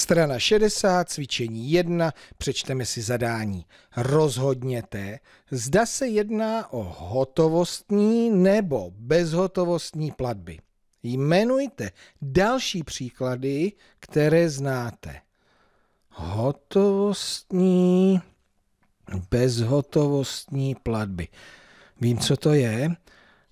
Strana 60, cvičení 1, přečteme si zadání. Rozhodněte, zda se jedná o hotovostní nebo bezhotovostní platby. Jmenujte další příklady, které znáte. Hotovostní, bezhotovostní platby. Vím, co to je.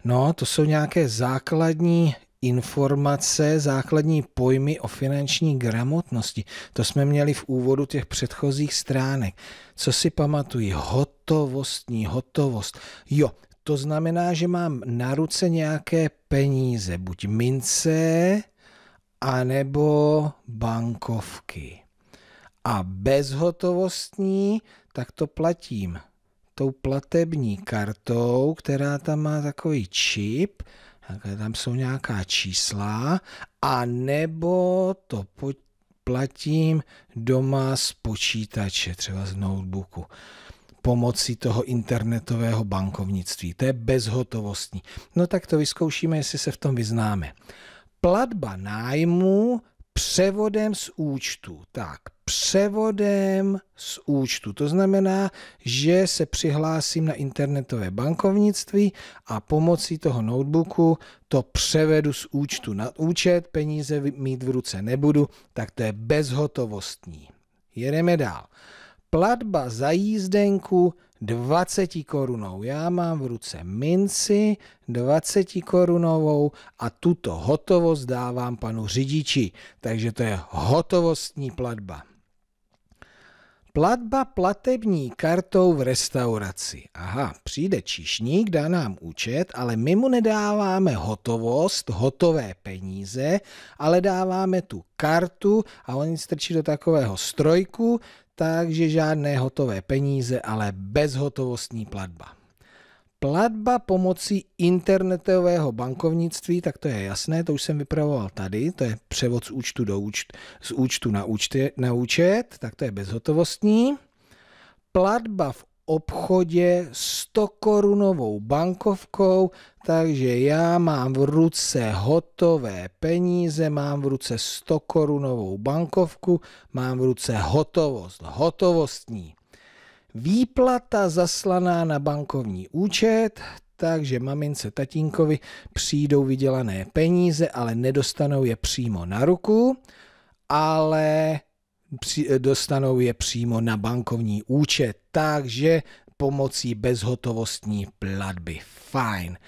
No, to jsou nějaké základní informace, základní pojmy o finanční gramotnosti. To jsme měli v úvodu těch předchozích stránek. Co si pamatuji? Hotovostní, hotovost. Jo, to znamená, že mám na ruce nějaké peníze, buď mince, anebo bankovky. A bezhotovostní, tak to platím tou platební kartou, která tam má takový čip Takhle tam jsou nějaká čísla, a nebo to platím doma z počítače, třeba z notebooku pomocí toho internetového bankovnictví. To je bezhotovostní. No tak to vyzkoušíme, jestli se v tom vyznáme. Platba nájmu převodem z účtu. Tak, převodem z účtu. To znamená, že se přihlásím na internetové bankovnictví a pomocí toho notebooku to převedu z účtu na účet, peníze mít v ruce nebudu, tak to je bezhotovostní. Jedeme dál platba za jízdenku 20 korunou. Já mám v ruce minci 20 korunovou a tuto hotovost dávám panu řidiči, takže to je hotovostní platba. Platba platební kartou v restauraci. Aha, přijde čišník, dá nám účet, ale my mu nedáváme hotovost, hotové peníze, ale dáváme tu kartu a on strčí do takového strojku, takže žádné hotové peníze, ale bezhotovostní platba. Platba pomocí internetového bankovnictví, tak to je jasné, to už jsem vypravoval tady, to je převod z účtu, do účtu, z účtu na, účty, na účet, tak to je bezhotovostní. Platba v obchodě 100 korunovou bankovkou, takže já mám v ruce hotové peníze, mám v ruce 100 korunovou bankovku, mám v ruce hotovost, hotovostní výplata zaslaná na bankovní účet, takže mamince tatínkovi přijdou vydělané peníze, ale nedostanou je přímo na ruku, ale dostanou je přímo na bankovní účet. Takže pomocí bezhotovostní platby. Fajn.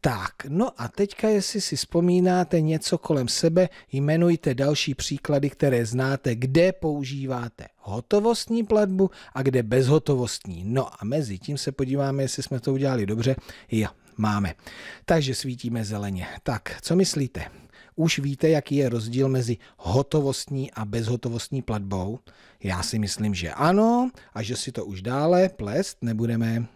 Tak, no a teďka, jestli si vzpomínáte něco kolem sebe, jmenujte další příklady, které znáte, kde používáte hotovostní platbu a kde bezhotovostní. No a mezi tím se podíváme, jestli jsme to udělali dobře. Jo, máme. Takže svítíme zeleně. Tak, co myslíte? Už víte, jaký je rozdíl mezi hotovostní a bezhotovostní platbou? Já si myslím, že ano a že si to už dále plést nebudeme.